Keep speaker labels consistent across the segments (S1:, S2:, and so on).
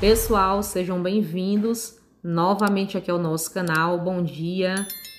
S1: Pessoal, sejam bem-vindos novamente aqui ao nosso canal. Bom dia.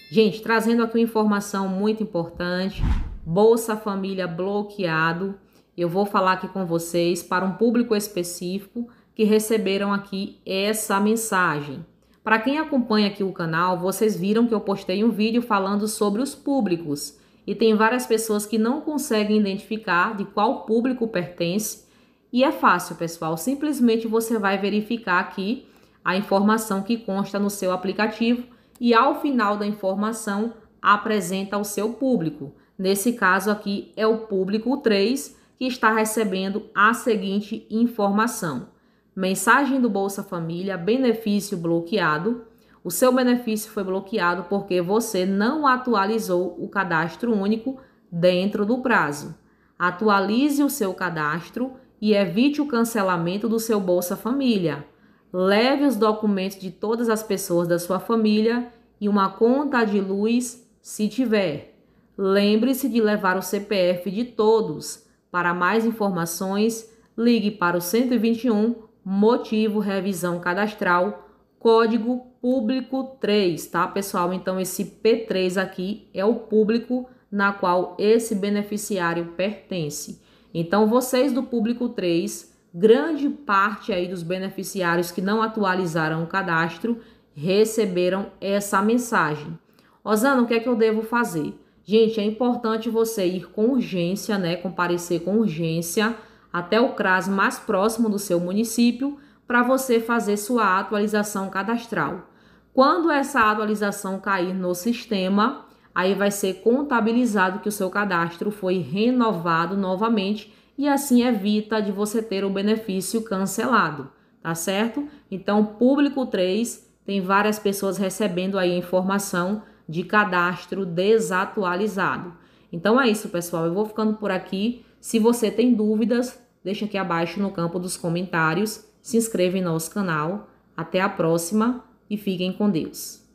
S1: Gente, trazendo aqui uma informação muito importante. Bolsa Família bloqueado. Eu vou falar aqui com vocês para um público específico que receberam aqui essa mensagem. Para quem acompanha aqui o canal, vocês viram que eu postei um vídeo falando sobre os públicos e tem várias pessoas que não conseguem identificar de qual público pertence e é fácil, pessoal. Simplesmente você vai verificar aqui a informação que consta no seu aplicativo e ao final da informação apresenta o seu público. Nesse caso aqui é o público 3 que está recebendo a seguinte informação: mensagem do Bolsa Família, benefício bloqueado. O seu benefício foi bloqueado porque você não atualizou o cadastro único dentro do prazo. Atualize o seu cadastro e evite o cancelamento do seu Bolsa Família. Leve os documentos de todas as pessoas da sua família e uma conta de luz, se tiver. Lembre-se de levar o CPF de todos. Para mais informações, ligue para o 121 motivo revisão cadastral, código público 3, tá, pessoal? Então esse P3 aqui é o público na qual esse beneficiário pertence. Então, vocês do público 3, grande parte aí dos beneficiários que não atualizaram o cadastro receberam essa mensagem. Osana, o que é que eu devo fazer? Gente, é importante você ir com urgência, né, comparecer com urgência até o CRAS mais próximo do seu município para você fazer sua atualização cadastral. Quando essa atualização cair no sistema, aí vai ser contabilizado que o seu cadastro foi renovado novamente e assim evita de você ter o benefício cancelado, tá certo? Então, público 3 tem várias pessoas recebendo aí informação de cadastro desatualizado. Então é isso, pessoal. Eu vou ficando por aqui. Se você tem dúvidas, deixa aqui abaixo no campo dos comentários. Se inscreva em nosso canal. Até a próxima e fiquem com Deus.